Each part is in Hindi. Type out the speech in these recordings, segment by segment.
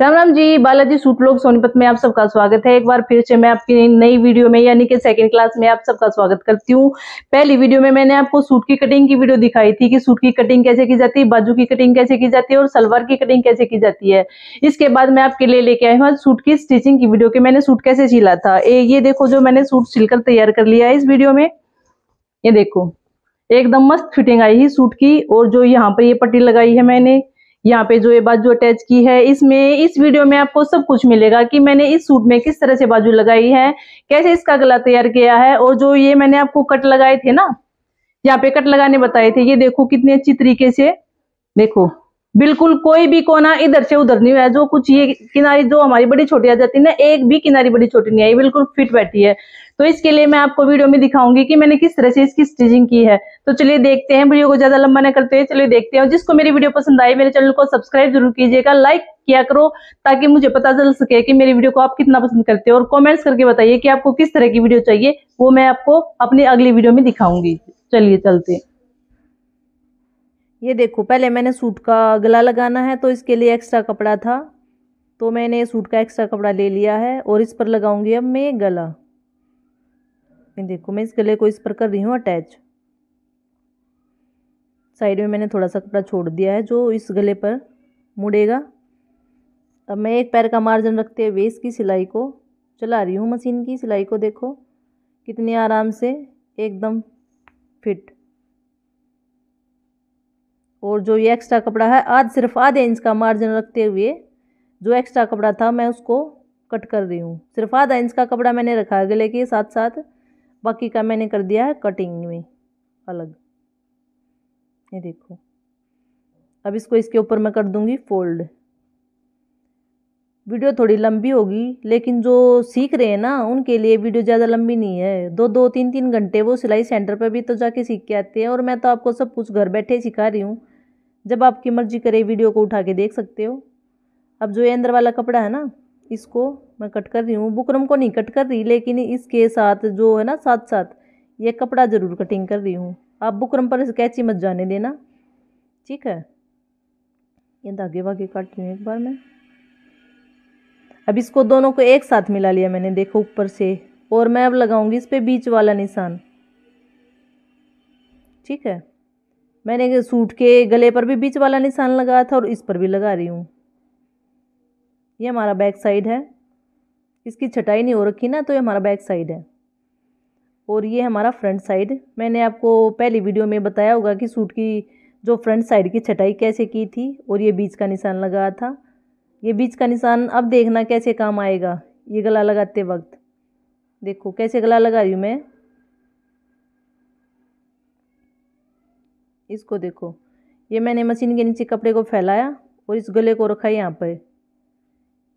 राम राम जी बालाजी सूट लोग सोनीपत में आप सबका स्वागत है एक बार फिर से मैं आपकी नई वीडियो में यानी कि सेकंड क्लास में आप सबका स्वागत करती हूँ पहली वीडियो में मैंने आपको सूट की कटिंग की वीडियो दिखाई थी कि सूट की कटिंग कैसे की जाती है बाजू की कटिंग कैसे की जाती है और सलवार की कटिंग कैसे की जाती है इसके बाद मैं आपके लिए लेके आई हूँ सूट की स्टिचिंग की वीडियो के मैंने सूट कैसे सिला था ये देखो जो मैंने सूट सिलकर तैयार कर लिया है इस वीडियो में ये देखो एकदम मस्त फिटिंग आई है सूट की और जो यहाँ पर ये पट्टी लगाई है मैंने यहाँ पे जो ये बाजू अटैच की है इसमें इस वीडियो में आपको सब कुछ मिलेगा कि मैंने इस सूट में किस तरह से बाजू लगाई है कैसे इसका गला तैयार किया है और जो ये मैंने आपको कट लगाए थे ना यहाँ पे कट लगाने बताए थे ये देखो कितने अच्छी तरीके से देखो बिल्कुल कोई भी कोना इधर से उधर नहीं हुआ जो कुछ ये किनारी जो हमारी बड़ी छोटी आ जाती है ना एक भी किनारी बड़ी छोटी नहीं आई बिल्कुल फिट बैठी है तो इसके लिए मैं आपको वीडियो में दिखाऊंगी कि मैंने किस तरह से इसकी स्टिचिंग की है तो चलिए देखते हैं वीडियो को ज्यादा लंबा ना करते हैं चलिए देखते हैं जिसको मेरी वीडियो पसंद आई मेरे चैनल को सब्सक्राइब जरूर कीजिएगा लाइक किया करो ताकि मुझे पता चल सके कि मेरी वीडियो को आप कितना पसंद करते हो और कॉमेंट्स करके बताइए कि आपको किस तरह की वीडियो चाहिए वो मैं आपको अपनी अगली वीडियो में दिखाऊंगी चलिए चलते हैं ये देखो पहले मैंने सूट का गला लगाना है तो इसके लिए एक्स्ट्रा कपड़ा था तो मैंने सूट का एक्स्ट्रा कपड़ा ले लिया है और इस पर लगाऊंगी अब मैं गला ये देखो मैं इस गले को इस पर कर रही हूँ अटैच साइड में मैंने थोड़ा सा कपड़ा छोड़ दिया है जो इस गले पर मुड़ेगा अब मैं एक पैर का मार्जिन रखते हुए इसकी सिलाई को चला रही हूँ मशीन की सिलाई को देखो कितने आराम से एकदम फिट और जो ये एक्स्ट्रा कपड़ा है आज सिर्फ आधे इंच का मार्जिन रखते हुए जो एक्स्ट्रा कपड़ा था मैं उसको कट कर रही हूँ सिर्फ आधा इंच का कपड़ा मैंने रखा है गले के साथ साथ बाकी का मैंने कर दिया है कटिंग में अलग ये देखो अब इसको इसके ऊपर मैं कर दूँगी फोल्ड वीडियो थोड़ी लंबी होगी लेकिन जो सीख रहे हैं ना उनके लिए वीडियो ज़्यादा लंबी नहीं है दो दो तीन तीन घंटे वो सिलाई सेंटर पर भी तो जाके सीख के आते हैं और मैं तो आपको सब कुछ घर बैठे सिखा रही हूँ जब आपकी मर्जी करे वीडियो को उठा के देख सकते हो अब जो ये अंदर वाला कपड़ा है ना इसको मैं कट कर रही हूँ बुकरम को नहीं कट कर रही लेकिन इसके साथ जो है ना साथ साथ ये कपड़ा ज़रूर कटिंग कर रही हूँ आप बुकरम पर कैची मत जाने देना ठीक है ये धागे वागे काट रही हूँ एक बार मैं अब इसको दोनों को एक साथ मिला लिया मैंने देखो ऊपर से और मैं अब लगाऊंगी इस पर बीच वाला निशान ठीक है मैंने सूट के गले पर भी बीच वाला निशान लगाया था और इस पर भी लगा रही हूँ ये हमारा बैक साइड है इसकी छटाई नहीं हो रखी ना तो ये हमारा बैक साइड है और ये हमारा फ्रंट साइड मैंने आपको पहली वीडियो में बताया होगा कि सूट की जो फ्रंट साइड की छटाई कैसे की थी और ये बीच का निशान लगाया था ये बीच का निशान अब देखना कैसे काम आएगा ये गला लगाते वक्त देखो कैसे गला लगा रही हूँ मैं इसको देखो ये मैंने मशीन के नीचे कपड़े को फैलाया और इस गले को रखा यहाँ पर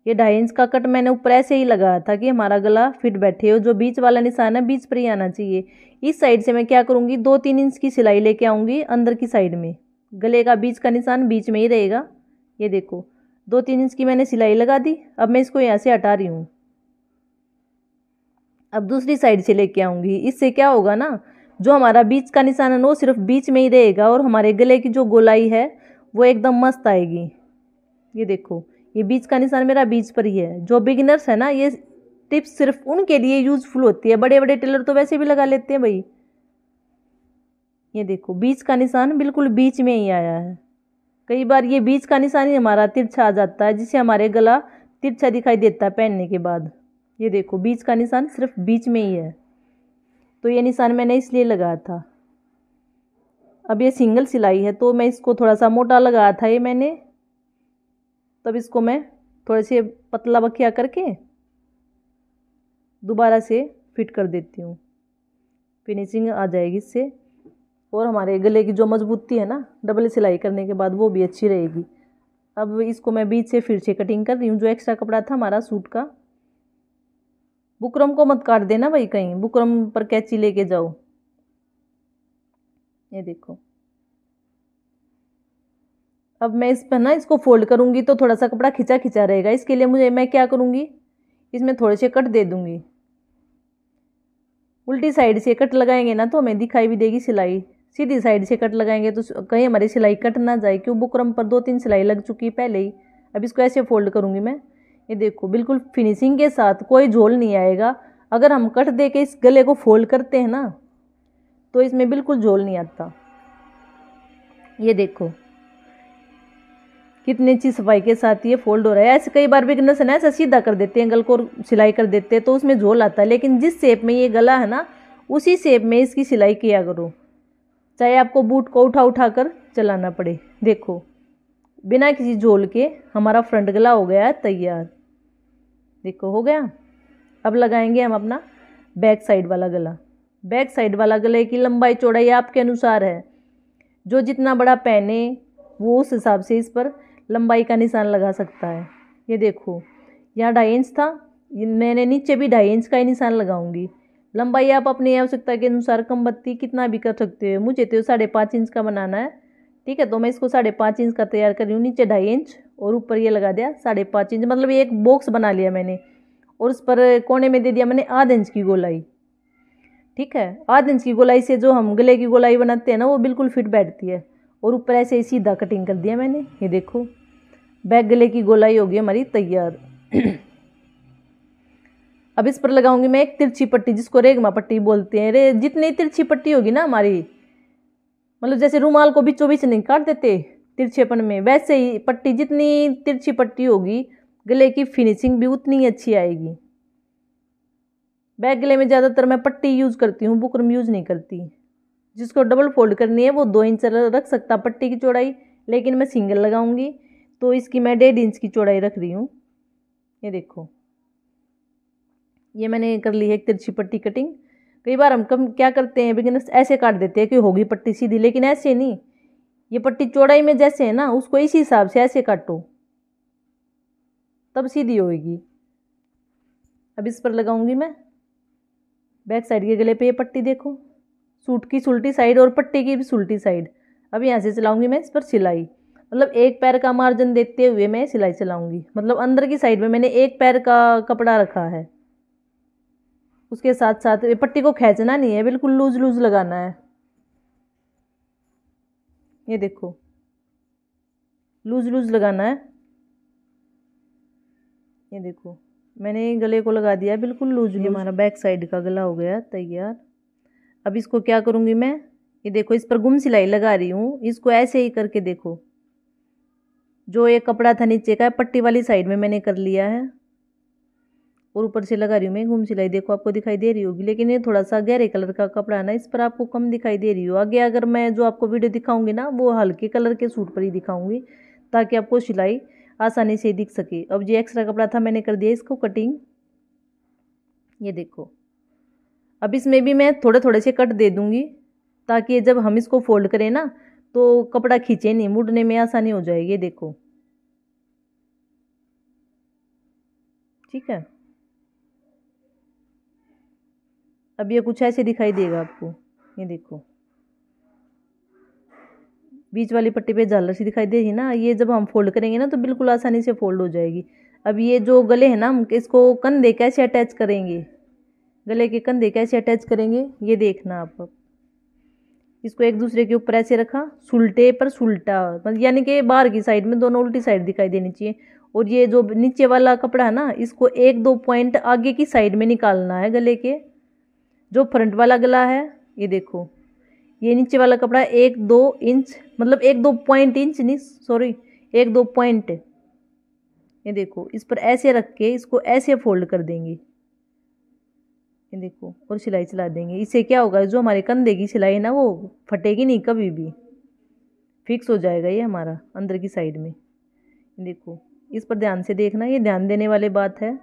ये ढाई इंच का कट मैंने ऊपर ऐसे ही लगाया था कि हमारा गला फिट बैठे और जो बीच वाला निशान है बीच पर ही आना चाहिए इस साइड से मैं क्या करूँगी दो तीन इंच की सिलाई लेके आऊँगी अंदर की साइड में गले का बीच का निशान बीच में ही रहेगा ये देखो दो तीन इंच की मैंने सिलाई लगा दी अब मैं इसको यहाँ से हटा रही हूँ अब दूसरी साइड से लेके आऊँगी इससे क्या होगा ना जो हमारा बीच का निशान है ना वो सिर्फ बीच में ही रहेगा और हमारे गले की जो गोलाई है वो एकदम मस्त आएगी ये देखो ये बीच का निशान मेरा बीच पर ही है जो बिगिनर्स है ना ये टिप्स सिर्फ उनके लिए यूजफुल होती है बड़े बड़े टेलर तो वैसे भी लगा लेते हैं भाई ये देखो बीच का निशान बिल्कुल बीच में ही आया है कई बार ये बीच का निशान ही हमारा तिरछा आ जाता है जिससे हमारे गला तिरछा दिखाई देता है पहनने के बाद ये देखो बीच का निशान सिर्फ बीच में ही है तो ये निशान मैंने इसलिए लगाया था अब ये सिंगल सिलाई है तो मैं इसको थोड़ा सा मोटा लगाया था ये मैंने तब इसको मैं थोड़े से पतला बखिया करके दोबारा से फिट कर देती हूँ फिनिशिंग आ जाएगी इससे और हमारे गले की जो मजबूती है ना डबल सिलाई करने के बाद वो भी अच्छी रहेगी अब इसको मैं बीच से फिर से कटिंग कर रही हूँ जो एक्स्ट्रा कपड़ा था हमारा सूट का बुकरम को मत काट देना भाई कहीं बुकरम पर कैची लेके जाओ ये देखो अब मैं इस पर ना इसको फोल्ड करूँगी तो थोड़ा सा कपड़ा खिंचा खिंचा रहेगा इसके लिए मुझे मैं क्या करूँगी इसमें थोड़े से कट दे दूँगी उल्टी साइड से कट लगाएंगे ना तो हमें दिखाई भी देगी सिलाई सीधी साइड से कट लगाएंगे तो कहीं हमारी सिलाई कट ना जाए क्यों बुकरम पर दो तीन सिलाई लग चुकी है पहले ही अब इसको ऐसे फोल्ड करूँगी मैं ये देखो बिल्कुल फिनिशिंग के साथ कोई झोल नहीं आएगा अगर हम कट दे के इस गले को फोल्ड करते हैं ना तो इसमें बिल्कुल झोल नहीं आता ये देखो कितनी अच्छी सफाई के साथ ये फोल्ड हो रहा है ऐसे कई बार भी है ना ऐसा सीधा कर देते हैं गल को सिलाई कर देते हैं तो उसमें झोल आता है लेकिन जिस शेप में ये गला है ना उसी शेप में इसकी सिलाई किया करो चाहे आपको बूट को उठा उठा कर चलाना पड़े देखो बिना किसी झोल के हमारा फ्रंट गला हो गया है तैयार देखो हो गया अब लगाएंगे हम अपना बैक साइड वाला गला बैक साइड वाला गले की लंबाई चौड़ाई आपके अनुसार है जो जितना बड़ा पहने वो उस हिसाब से इस पर लंबाई का निशान लगा सकता है ये देखो यहाँ ढाई इंच था मैंने नीचे भी ढाई इंच का ही निशान लगाऊंगी लंबाई आप अपनी आवश्यकता के अनुसार कम बत्ती कितना भी कर सकते हो मुझे तो साढ़े पाँच इंच का बनाना है ठीक है तो मैं इसको साढ़े पाँच इंच का तैयार कर रही हूँ नीचे ढाई इंच और ऊपर ये लगा दिया साढ़े पाँच इंच मतलब एक बॉक्स बना लिया मैंने और उस पर कोने में दे दिया मैंने आध इंच की गोलाई ठीक है आध इंच की गोलाई से जो हम गले की गोलाई बनाते हैं ना वो बिल्कुल फिट बैठती है और ऊपर ऐसे सीधा कटिंग कर दिया मैंने ये देखो बैक गले की गोलाई होगी हमारी तैयार अब इस पर लगाऊंगी मैं एक तिरछी पट्टी जिसको रेगमा पट्टी बोलते हैं रे जितनी तिरछी पट्टी होगी ना हमारी मतलब जैसे रूमाल को बीचों बीच नहीं काट देते तिरछेपन में वैसे ही पट्टी जितनी तिरछी पट्टी होगी गले की फिनिशिंग भी उतनी अच्छी आएगी बैक गले में ज़्यादातर मैं पट्टी यूज़ करती हूँ बुकरम यूज़ नहीं करती जिसको डबल फोल्ड करनी है वो दो इंच रख सकता पट्टी की चौड़ाई लेकिन मैं सिंगल लगाऊंगी तो इसकी मैं डेढ़ इंच की चौड़ाई रख रही हूँ ये देखो ये मैंने कर ली है एक तिरछी पट्टी कटिंग कई बार हम कम क्या करते हैं बिगिनर्स ऐसे काट देते हैं कि होगी पट्टी सीधी लेकिन ऐसे नहीं ये पट्टी चौड़ाई में जैसे है ना उसको इसी हिसाब से ऐसे काटो तब सीधी होगी अब इस पर लगाऊंगी मैं बैक साइड के गले पे ये पट्टी देखो सूट की सुलटी साइड और पट्टी की भी सुलटी साइड अब यहाँ से चलाऊंगी मैं इस पर सिलाई मतलब एक पैर का मार्जिन देखते हुए मैं सिलाई चलाऊंगी मतलब अंदर की साइड में मैंने एक पैर का कपड़ा रखा है उसके साथ साथ पट्टी को खींचना नहीं है बिल्कुल लूज लूज लगाना है ये देखो लूज लूज लगाना है ये देखो मैंने गले को लगा दिया बिल्कुल लूज नहीं हमारा बैक साइड का गला हो गया तैयार अब इसको क्या करूँगी मैं ये देखो इस पर गुम सिलाई लगा रही हूँ इसको ऐसे ही करके देखो जो ये कपड़ा था नीचे का पट्टी वाली साइड में मैंने कर लिया है और ऊपर से लगा रही हूँ मैं घूम सिलाई देखो आपको दिखाई दे रही होगी लेकिन ये थोड़ा सा गहरे कलर का कपड़ा है ना इस पर आपको कम दिखाई दे रही हो आगे अगर मैं जो आपको वीडियो दिखाऊंगी ना वो हल्के कलर के सूट पर ही दिखाऊंगी ताकि आपको सिलाई आसानी से दिख सके अब जो एक्स्ट्रा कपड़ा था मैंने कर दिया इसको कटिंग ये देखो अब इसमें भी मैं थोड़े थोड़े से कट दे दूँगी ताकि जब हम इसको फोल्ड करें ना तो कपड़ा खींचे नहीं मुड़ने में आसानी हो जाएगी देखो ठीक है अब ये कुछ ऐसे दिखाई देगा आपको ये देखो बीच वाली पट्टी पे झालर सी दिखाई दे रही ना ये जब हम फोल्ड करेंगे ना तो बिल्कुल आसानी से फोल्ड हो जाएगी अब ये जो गले हैं ना हम इसको कंधे कैसे अटैच करेंगे गले के कंधे कैसे अटैच करेंगे ये देखना आप इसको एक दूसरे के ऊपर ऐसे रखा सुलटे पर सुलटा मतलब यानी कि बाहर की साइड में दोनों उल्टी साइड दिखाई देनी चाहिए और ये जो नीचे वाला कपड़ा है ना इसको एक दो पॉइंट आगे की साइड में निकालना है गले के जो फ्रंट वाला गला है ये देखो ये नीचे वाला कपड़ा एक दो इंच मतलब एक दो पॉइंट इंच नहीं सॉरी एक दो पॉइंट ये देखो इस पर ऐसे रख के इसको ऐसे फोल्ड कर देंगे ये देखो और सिलाई चला देंगे इससे क्या होगा जो हमारे कंधे की सिलाई है ना वो फटेगी नहीं कभी भी फिक्स हो जाएगा ये हमारा अंदर की साइड में देखो इस पर ध्यान से देखना ये ध्यान देने वाली बात है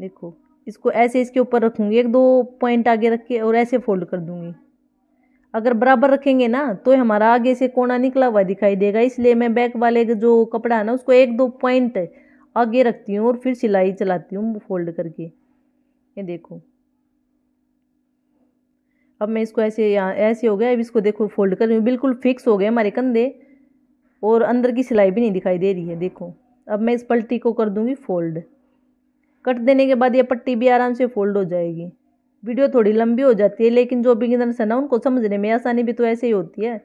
देखो इसको ऐसे इसके ऊपर रखूँगी एक दो पॉइंट आगे रख के और ऐसे फोल्ड कर दूँगी अगर बराबर रखेंगे ना तो हमारा आगे से कोना निकला हुआ दिखाई देगा इसलिए मैं बैक वाले जो कपड़ा है ना उसको एक दो पॉइंट आगे रखती हूँ और फिर सिलाई चलाती हूँ फोल्ड करके ये देखो अब मैं इसको ऐसे यहाँ ऐसे हो गया अब इसको देखो फोल्ड कर बिल्कुल फिक्स हो गए हमारे कंधे और अंदर की सिलाई भी नहीं दिखाई दे रही है देखो अब मैं इस पल्टी को कर दूँगी फोल्ड कट देने के बाद ये पट्टी भी आराम से फोल्ड हो जाएगी वीडियो थोड़ी लंबी हो जाती है लेकिन जो बिगिनर्स है ना उनको समझने में आसानी भी तो ऐसे ही होती है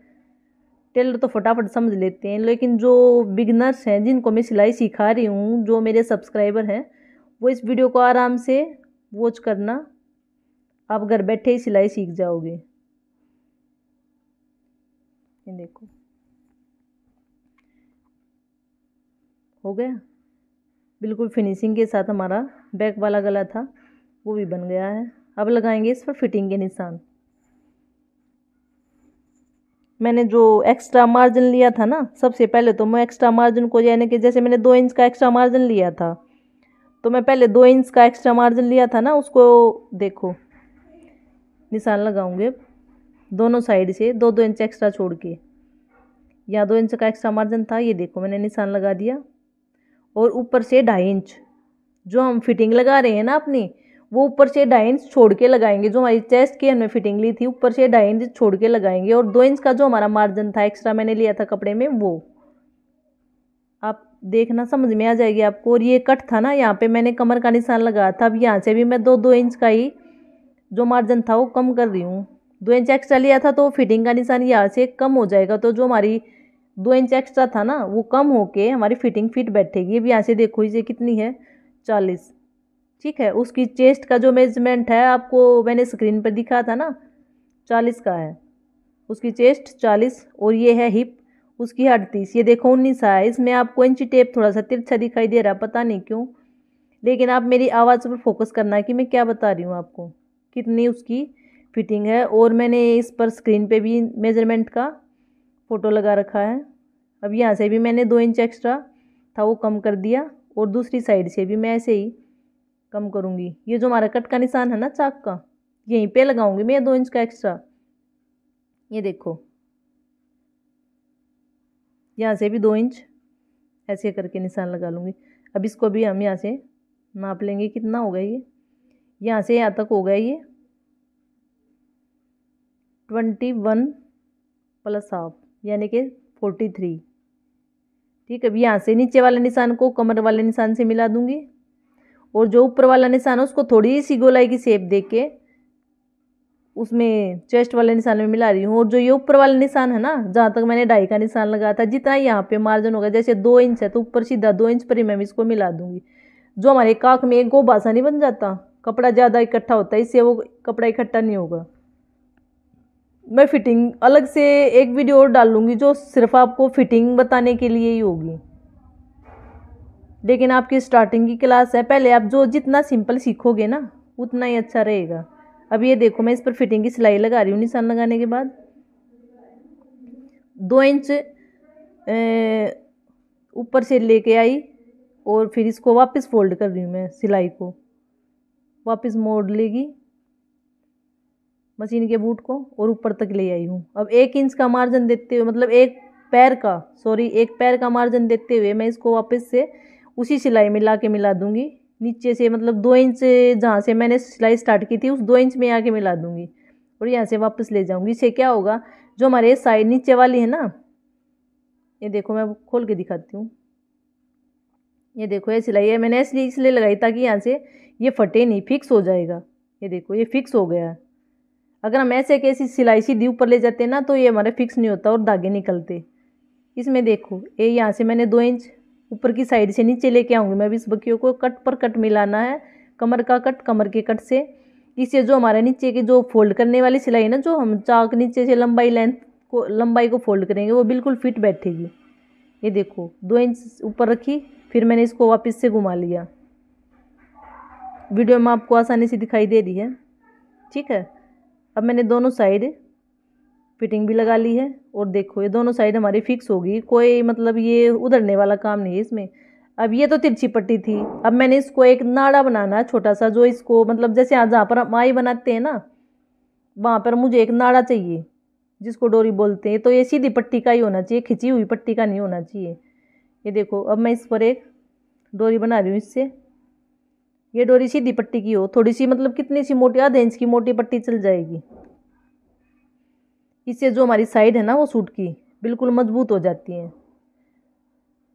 टेलर तो फटाफट समझ लेते हैं लेकिन जो बिगनर्स हैं जिनको मैं सिलाई सिखा रही हूँ जो मेरे सब्सक्राइबर हैं वो इस वीडियो को आराम से वॉच करना आप घर बैठे ही सिलाई सीख जाओगे देखो हो गया बिल्कुल फिनिशिंग के साथ हमारा बैक वाला गला था वो भी बन गया है अब लगाएंगे इस पर फिटिंग के निशान मैंने जो एक्स्ट्रा मार्जिन लिया था ना सबसे पहले तो मैं एक्स्ट्रा मार्जिन को यानी कि जैसे मैंने दो इंच का एक्स्ट्रा मार्जिन लिया था तो मैं पहले दो इंच का एक्स्ट्रा मार्जिन लिया था ना उसको देखो निशान लगाऊंगे दोनों साइड से दो दो इंच एक्स्ट्रा छोड़ के या दो इंच का एक्स्ट्रा मार्जिन था ये देखो मैंने निशान लगा दिया और ऊपर से ढाई इंच जो हम फिटिंग लगा रहे हैं ना अपनी वो ऊपर से ढाई इंच छोड़ के लगाएंगे जो हमारी चेस्ट की हमने फिटिंग ली थी ऊपर से ढाई इंच छोड़ के लगाएंगे और दो इंच का जो हमारा मार्जिन था एक्स्ट्रा मैंने लिया था कपड़े में वो आप देखना समझ में आ जाएगी आपको और ये कट था ना यहाँ पे मैंने कमर का निशान लगाया था अब यहाँ से भी मैं दो दो इंच का ही जो मार्जिन था वो कम कर रही हूँ दो इंच एक्स्ट्रा लिया था तो फिटिंग का निशान यहाँ से कम हो जाएगा तो जो हमारी दो इंच एक्स्ट्रा था ना वो कम होके हमारी फिटिंग फिट बैठेगी अब यहाँ से देखो ये कितनी है चालीस ठीक है उसकी चेस्ट का जो मेजरमेंट है आपको मैंने स्क्रीन पर दिखा था ना चालीस का है उसकी चेस्ट चालीस और ये है हिप उसकी अड़तीस ये देखो उन्नीस है इसमें आपको इंची टेप थोड़ा सा तिरछा दिखाई दे रहा पता नहीं क्यों लेकिन आप मेरी आवाज़ पर फोकस करना कि मैं क्या बता रही हूँ आपको कितनी उसकी फिटिंग है और मैंने इस पर स्क्रीन पे भी मेजरमेंट का फ़ोटो लगा रखा है अब यहाँ से भी मैंने दो इंच एक्स्ट्रा था वो कम कर दिया और दूसरी साइड से भी मैं ऐसे ही कम करूँगी ये जो हमारा कट का निशान है ना चाक का यहीं पे लगाऊंगी मैं दो इंच का एक्स्ट्रा ये देखो यहाँ से भी दो इंच ऐसे करके निशान लगा लूँगी अब इसको भी हम यहाँ से नाप लेंगे कितना होगा ये यहाँ से यहाँ तक होगा ये ट्वेंटी वन प्लस हाफ यानी कि फोर्टी थ्री ठीक अब यहाँ से नीचे वाले निशान को कमर वाले निशान से मिला दूंगी और जो ऊपर वाला निशान है उसको थोड़ी सी गोलाई की शेप दे के उसमें चेस्ट वाले निशान में मिला रही हूँ और जो ये ऊपर वाला निशान है ना जहाँ तक मैंने ढाई का निशान लगाया था जितना यहाँ पे मार्जिन होगा जैसे दो इंच है तो ऊपर सीधा दो इंच पर ही मैं इसको मिला दूंगी जो हमारे काक में एक गोबासा नहीं बन जाता कपड़ा ज़्यादा इकट्ठा होता है इससे वो कपड़ा इकट्ठा नहीं होगा मैं फ़िटिंग अलग से एक वीडियो और डाल लूँगी जो सिर्फ आपको फ़िटिंग बताने के लिए ही होगी लेकिन आपकी स्टार्टिंग की क्लास है पहले आप जो जितना सिंपल सीखोगे ना उतना ही अच्छा रहेगा अब ये देखो मैं इस पर फिटिंग की सिलाई लगा रही हूँ निशान लगाने के बाद दो इंच ऊपर से लेके आई और फिर इसको वापस फोल्ड कर रही हूँ मैं सिलाई को वापस मोड़ लेगी मशीन के बूट को और ऊपर तक ले आई हूँ अब एक इंच का मार्जिन देते हुए मतलब एक पैर का सॉरी एक पैर का मार्जिन देते हुए मैं इसको वापस से उसी सिलाई में ला के मिला दूँगी नीचे से मतलब दो इंच जहाँ से मैंने सिलाई स्टार्ट की थी उस दो इंच में आके मिला दूँगी और यहाँ से वापस ले जाऊँगी इससे क्या होगा जो हमारे साइड नीचे वाली है ना ये देखो मैं खोल के दिखाती हूँ ये देखो ये सिलाई है मैंने इसलिए इसलिए लगाई ताकि यहाँ से ये फटे नहीं फिक्स हो जाएगा ये देखो ये फिक्स हो गया है अगर हम ऐसे कैसी सिलाई सीधी ऊपर ले जाते ना तो ये हमारा फिक्स नहीं होता और धागे निकलते इसमें देखो ये यहाँ से मैंने दो इंच ऊपर की साइड से नीचे लेके आऊँगी मैं अभी इस बकियों को कट पर कट मिलाना है कमर का कट कमर के कट से इससे जो हमारे नीचे की जो फोल्ड करने वाली सिलाई है ना जो हम चाक नीचे से लंबाई लेंथ को लंबाई को फोल्ड करेंगे वो बिल्कुल फिट बैठेगी ये देखो दो इंच ऊपर रखी फिर मैंने इसको वापस से घुमा लिया वीडियो में आपको आसानी से दिखाई दे रही है ठीक है अब मैंने दोनों साइड फिटिंग भी लगा ली है और देखो ये दोनों साइड हमारी फिक्स होगी कोई मतलब ये उधरने वाला काम नहीं है इसमें अब ये तो तिरछी पट्टी थी अब मैंने इसको एक नाड़ा बनाना है छोटा सा जो इसको मतलब जैसे आज जहाँ पर हम आई बनाते हैं ना वहाँ पर मुझे एक नाड़ा चाहिए जिसको डोरी बोलते हैं तो ये सीधी पट्टी का ही होना चाहिए खिंची हुई पट्टी का नहीं होना चाहिए ये देखो अब मैं इस पर एक डोरी बना रही हूँ इससे ये डोरी सीधी पट्टी की हो थोड़ी सी मतलब कितनी सी मोटी आधे इंच की मोटी पट्टी चल जाएगी इससे जो हमारी साइड है ना वो सूट की बिल्कुल मजबूत हो जाती है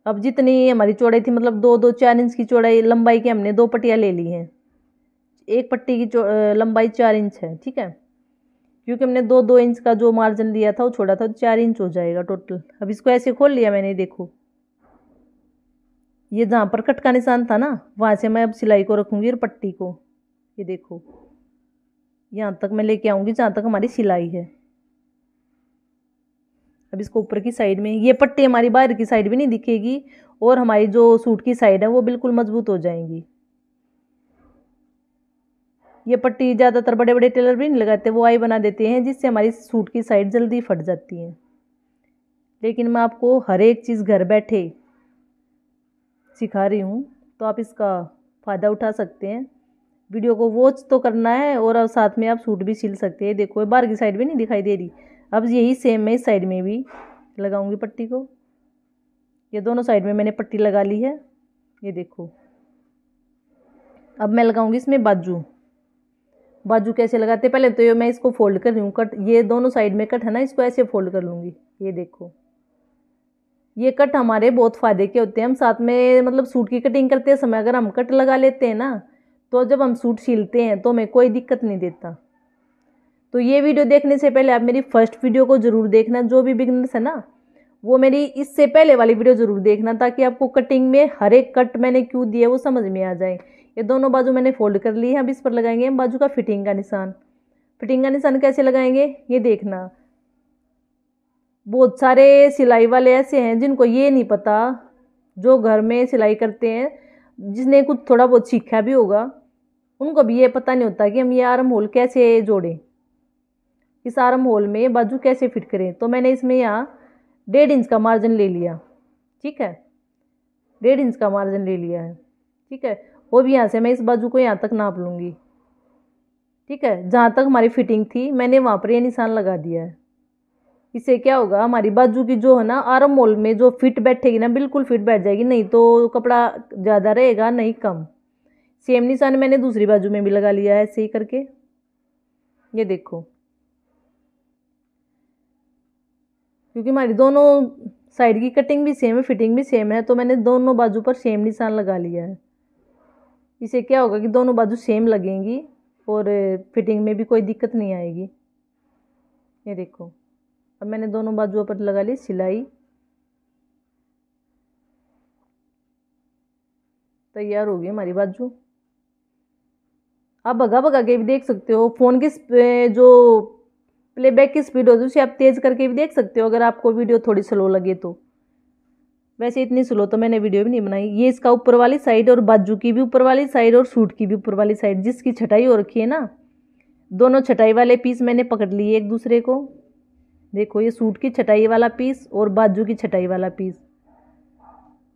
अब जितनी हमारी चौड़ाई थी मतलब दो दो चार इंच की चौड़ाई लंबाई की हमने दो पट्टियाँ ले ली हैं एक पट्टी की लंबाई चार इंच है ठीक है क्योंकि हमने दो दो इंच का जो मार्जिन लिया था वो छोड़ा था तो चार इंच हो जाएगा टोटल अब इसको ऐसे खोल लिया मैंने देखो ये जहाँ पर कट का निशान था ना वहाँ से मैं अब सिलाई को रखूँगी और पट्टी को ये देखो यहाँ तक मैं लेके आऊँगी जहाँ तक हमारी सिलाई है अब इसको ऊपर की साइड में ये पट्टी हमारी बाहर की साइड भी नहीं दिखेगी और हमारी जो सूट की साइड है वो बिल्कुल मजबूत हो जाएंगी ये पट्टी ज़्यादातर बड़े बड़े टेलर भी नहीं लगाते वो आई बना देते हैं जिससे हमारी सूट की साइड जल्दी फट जाती है लेकिन मैं आपको हर एक चीज़ घर बैठे सिखा रही हूँ तो आप इसका फ़ायदा उठा सकते हैं वीडियो को वॉच तो करना है और साथ में आप सूट भी सिल सकते हैं देखो बाहर की साइड भी नहीं दिखाई दे रही अब यही सेम मैं इस साइड में भी लगाऊंगी पट्टी को ये दोनों साइड में मैंने पट्टी लगा ली है ये देखो अब मैं लगाऊंगी इसमें बाजू बाजू कैसे लगाते पहले तो ये मैं इसको फोल्ड कर रही हूँ कट ये दोनों साइड में कट है ना इसको ऐसे फोल्ड कर लूँगी ये देखो ये कट हमारे बहुत फ़ायदे के होते हैं हम साथ में मतलब सूट की कटिंग करते समय अगर हम कट लगा लेते हैं ना तो जब हम सूट सिलते हैं तो हमें कोई दिक्कत नहीं देता तो ये वीडियो देखने से पहले आप मेरी फर्स्ट वीडियो को ज़रूर देखना जो भी बिगनर्स है ना वो मेरी इससे पहले वाली वीडियो ज़रूर देखना ताकि आपको कटिंग में हर एक कट मैंने क्यों दिया वो समझ में आ जाए ये दोनों बाजू मैंने फोल्ड कर ली है अब इस पर लगाएंगे हम बाजू का फिटिंग का निशान फिटिंग का निशान कैसे लगाएंगे ये देखना बहुत सारे सिलाई वाले ऐसे हैं जिनको ये नहीं पता जो घर में सिलाई करते हैं जिसने कुछ थोड़ा बहुत सीखा भी होगा उनको भी ये पता नहीं होता कि हम ये आर्म होल कैसे जोड़ें इस आर्म होल में बाजू कैसे फिट करें तो मैंने इसमें यहाँ डेढ़ इंच का मार्जिन ले लिया ठीक है डेढ़ इंच का मार्जिन ले लिया है ठीक है वो भी यहाँ से मैं इस बाजू को यहाँ तक नाप लूँगी ठीक है जहाँ तक हमारी फिटिंग थी मैंने वहाँ पर ये निशान लगा दिया है इससे क्या होगा हमारी बाजू की जो है ना आरम मोल में जो फिट बैठेगी ना बिल्कुल फिट बैठ जाएगी नहीं तो कपड़ा ज़्यादा रहेगा नहीं कम सेम निशान मैंने दूसरी बाजू में भी लगा लिया है सही करके ये देखो क्योंकि हमारी दोनों साइड की कटिंग भी सेम है फिटिंग भी सेम है तो मैंने दोनों बाजू पर सेम निशान लगा लिया है इसे क्या होगा कि दोनों बाजू सेम लगेंगी और फिटिंग में भी कोई दिक्कत नहीं आएगी ये देखो अब मैंने दोनों बाजुओं पर लगा ली सिलाई तैयार होगी हमारी बाजू आप भगा भगा के भी देख सकते हो फ़ोन की जो प्लेबैक की स्पीड होती है उसे आप तेज़ करके भी देख सकते हो अगर आपको वीडियो थोड़ी स्लो लगे तो वैसे इतनी स्लो तो मैंने वीडियो भी नहीं बनाई ये इसका ऊपर वाली साइड और बाजू की भी ऊपर वाली साइड और सूट की भी ऊपर वाली साइड जिसकी छटाई हो रखी है ना दोनों छटाई वाले पीस मैंने पकड़ लिए एक दूसरे को देखो ये सूट की छटाई वाला पीस और बाजू की छटाई वाला पीस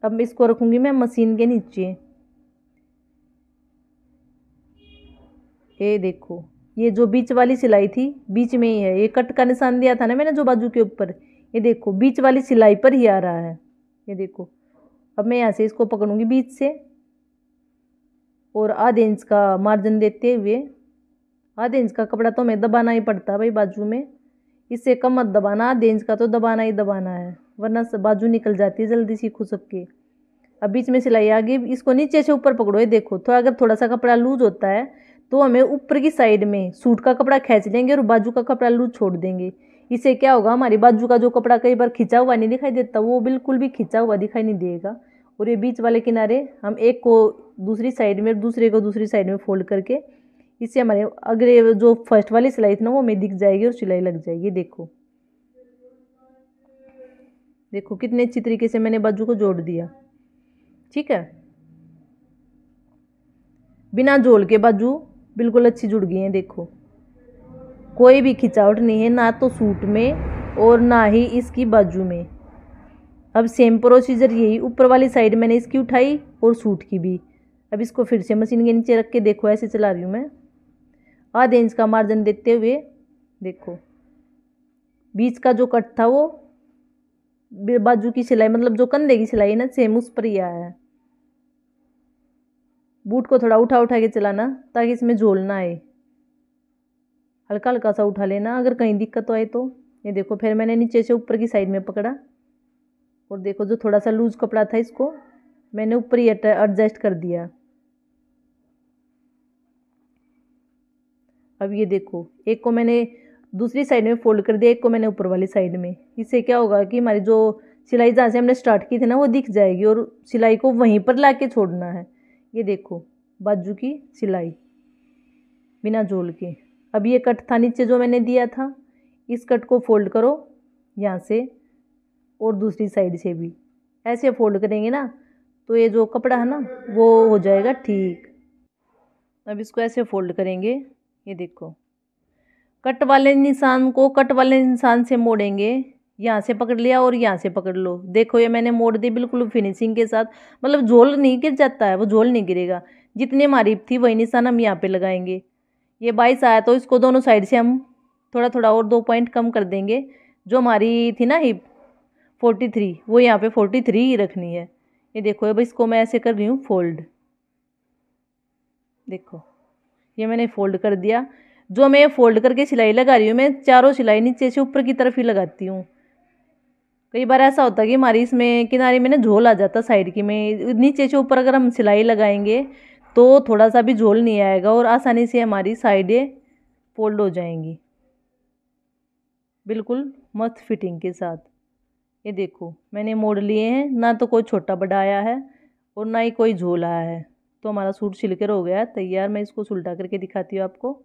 अब इसको रखूँगी मैं मशीन के नीचे ये देखो ये जो बीच वाली सिलाई थी बीच में ही है ये कट का निशान दिया था ना मैंने जो बाजू के ऊपर ये देखो बीच वाली सिलाई पर ही आ रहा है ये देखो अब मैं यहाँ से इसको पकड़ूँगी बीच से और आधे इंच का मार्जिन देते हुए आधे इंच का कपड़ा तो हमें दबाना ही पड़ता भाई बाजू में इससे कम मत दबाना देंज का तो दबाना ही दबाना है वरना बाजू निकल जाती है जल्दी सी खुशब के अब बीच में सिलाई आ गई इसको नीचे से ऊपर पकड़ो ये देखो तो अगर थोड़ा सा कपड़ा लूज होता है तो हमें ऊपर की साइड में सूट का कपड़ा खींच लेंगे और बाजू का कपड़ा लूज छोड़ देंगे इससे क्या होगा हमारी बाजू का जो कपड़ा कई बार खिंचा हुआ नहीं दिखाई देता वो बिल्कुल भी खिंचा हुआ दिखाई नहीं देगा और ये बीच वाले किनारे हम एक को दूसरी साइड में दूसरे को दूसरी साइड में फोल्ड करके इससे हमारे अगले जो फर्स्ट वाली सिलाई थी ना वो हमें दिख जाएगी और सिलाई लग जाएगी देखो देखो कितने अच्छी तरीके से मैंने बाजू को जोड़ दिया ठीक है बिना जोड़ के बाजू बिल्कुल अच्छी जुड़ गई हैं देखो कोई भी खिंचावट नहीं है ना तो सूट में और ना ही इसकी बाजू में अब सेम प्रोसीजर यही ऊपर वाली साइड मैंने इसकी उठाई और सूट की भी अब इसको फिर से मशीन के नीचे रख के देखो ऐसे चला रही हूँ मैं आधे इंच का मार्जिन देते हुए देखो बीच का जो कट था वो बाजू की सिलाई मतलब जो कंधे की सिलाई है ना सेम उस पर ही आया है बूट को थोड़ा उठा उठा के चलाना ताकि इसमें झोल ना आए हल्का हल्का सा उठा लेना अगर कहीं दिक्कत तो आए तो ये देखो फिर मैंने नीचे से ऊपर की साइड में पकड़ा और देखो जो थोड़ा सा लूज कपड़ा था इसको मैंने ऊपर ही एडजस्ट कर दिया अब ये देखो एक को मैंने दूसरी साइड में फोल्ड कर दिया एक को मैंने ऊपर वाली साइड में इससे क्या होगा कि हमारी जो सिलाई जहाँ से हमने स्टार्ट की थी ना वो दिख जाएगी और सिलाई को वहीं पर ला के छोड़ना है ये देखो बाजू की सिलाई बिना झोल के अब ये कट था नीचे जो मैंने दिया था इस कट को फोल्ड करो यहाँ से और दूसरी साइड से भी ऐसे फोल्ड करेंगे ना तो ये जो कपड़ा है ना वो हो जाएगा ठीक अब इसको ऐसे फोल्ड करेंगे ये देखो कट वाले निशान को कट वाले निशान से मोड़ेंगे यहाँ से पकड़ लिया और यहाँ से पकड़ लो देखो ये मैंने मोड़ दी बिल्कुल फिनिशिंग के साथ मतलब झोल नहीं गिर जाता है वो झोल नहीं गिरेगा जितनी हमारी थी वही निशान हम यहाँ पे लगाएंगे ये बाईस आया तो इसको दोनों साइड से हम थोड़ा थोड़ा और दो पॉइंट कम कर देंगे जो हमारी थी ना हिप फोर्टी थ्री वो यहाँ पे फोर्टी थ्री ही रखनी है ये देखो अब इसको मैं ऐसे कर रही हूँ फोल्ड देखो ये मैंने फोल्ड कर दिया जो मैं फोल्ड करके सिलाई लगा रही हूँ मैं चारों सिलाई नीचे से ऊपर की तरफ ही लगाती हूँ कई बार ऐसा होता है कि हमारी इसमें किनारे में ना झोल आ जाता साइड की में नीचे से ऊपर अगर हम सिलाई लगाएंगे तो थोड़ा सा भी झोल नहीं आएगा और आसानी से हमारी साइडें फोल्ड हो जाएंगी बिल्कुल मस्त फिटिंग के साथ ये देखो मैंने मोड़ लिए हैं ना तो कोई छोटा बड़ा आया है और ना ही कोई झोल आया है तो हमारा सूट छिलकर हो गया तैयार मैं इसको सुलटा करके दिखाती हूँ आपको